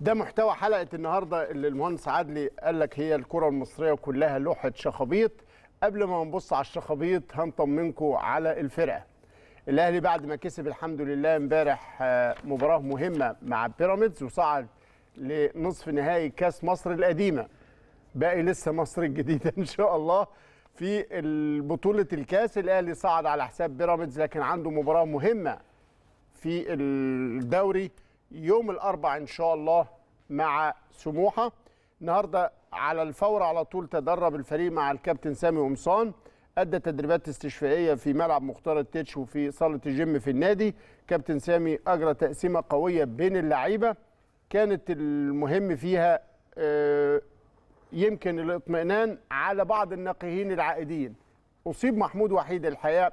ده محتوى حلقه النهارده اللي المهندس عدلي قال لك هي الكره المصريه كلها لوحه شخابيط قبل ما نبص على الشخابيط هنطمنكم على الفرقه الاهلي بعد ما كسب الحمد لله امبارح آه، مباراه مهمه مع بيراميدز وصعد لنصف نهائي كاس مصر القديمه باقي لسه مصر الجديده ان شاء الله في بطوله الكاس الاهلي صعد على حساب بيراميدز لكن عنده مباراه مهمه في الدوري يوم الاربع ان شاء الله مع سموحه النهارده على الفور على طول تدرب الفريق مع الكابتن سامي قمصان ادى تدريبات استشفائيه في ملعب مختار التتش وفي صاله الجيم في النادي كابتن سامي اجرى تقسيمه قويه بين اللعيبه كانت المهم فيها آه، يمكن الاطمئنان على بعض الناقهين العائدين اصيب محمود وحيد الحقيقه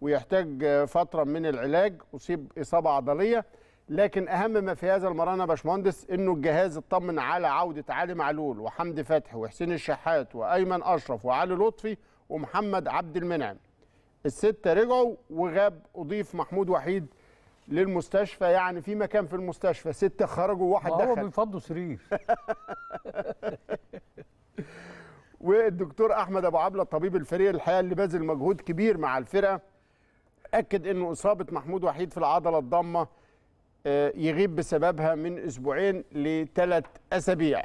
ويحتاج آه، فتره من العلاج اصيب اصابه عضليه لكن اهم ما في هذا المرانه يا باشمهندس انه الجهاز اطمن على عوده علي معلول وحمدي فتحي وحسين الشحات وايمن اشرف وعلي لطفي ومحمد عبد المنعم السته رجعوا وغاب اضيف محمود وحيد للمستشفى يعني في مكان في المستشفى سته خرجوا وواحد دخل هو بيفضوا سرير والدكتور احمد ابو عبله طبيب الفريق الحقيقه اللي بذل مجهود كبير مع الفرقه اكد انه اصابه محمود وحيد في العضله الضامه آه، يغيب بسببها من اسبوعين لثلاث اسابيع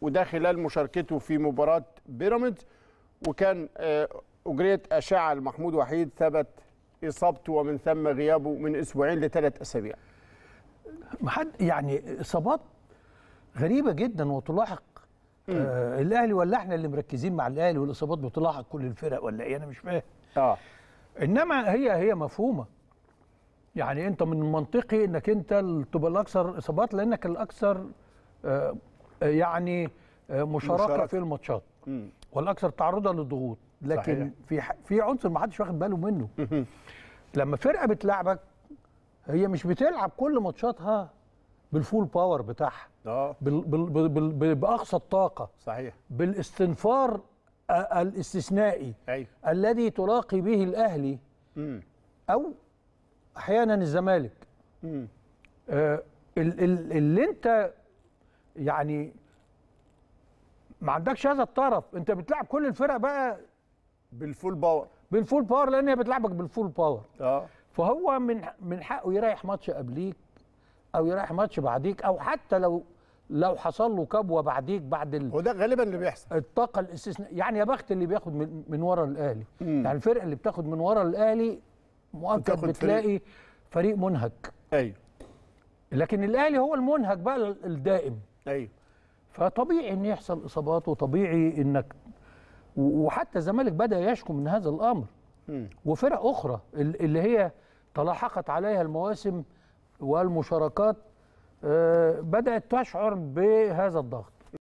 وده خلال مشاركته في مباراه بيراميدز وكان آه، اجريت اشعه لمحمود وحيد ثبت اصابته ومن ثم غيابه من اسبوعين لثلاث اسابيع. محد يعني اصابات غريبه جدا وتلاحق آه الاهلي ولا احنا اللي مركزين مع الاهلي والاصابات بتلاحق كل الفرق ولا ايه انا مش فاهم. اه انما هي هي مفهومه. يعني انت من منطقي انك انت تبقى الاكثر اصابات لانك الاكثر آه، آه، يعني آه، مشاركه في الماتشات والاكثر تعرضا للضغوط لكن صحيح. في في عنصر ما حدش واخد باله منه لما فرقه بتلعبك هي مش بتلعب كل ماتشاتها بالفول باور بتاعها اه باقصى الطاقه صحيح بالاستنفار الاستثنائي أيوه. الذي تلاقي به الاهلي او احيانا الزمالك آه اللي انت يعني ما عندكش هذا الطرف انت بتلعب كل الفرق بقى بالفول باور بالفول باور لان هي بتلعبك بالفول باور اه فهو من من حقه يريح ماتش قبليك او يريح ماتش بعديك او حتى لو لو حصل له كبوه بعديك بعد ال... وده غالبا اللي بيحصل الطاقه الاستثناء يعني يا بخت اللي بياخد من, من ورا الاهلي يعني الفرقه اللي بتاخد من ورا الاهلي مؤكد بتلاقي فريق, منهك ايوه لكن الاهلي هو المنهك بقى الدائم ايوه فطبيعي ان يحصل اصابات وطبيعي انك وحتى الزمالك بدا يشكو من هذا الامر م. وفرق اخرى اللي هي تلاحقت عليها المواسم والمشاركات آه، بدات تشعر بهذا الضغط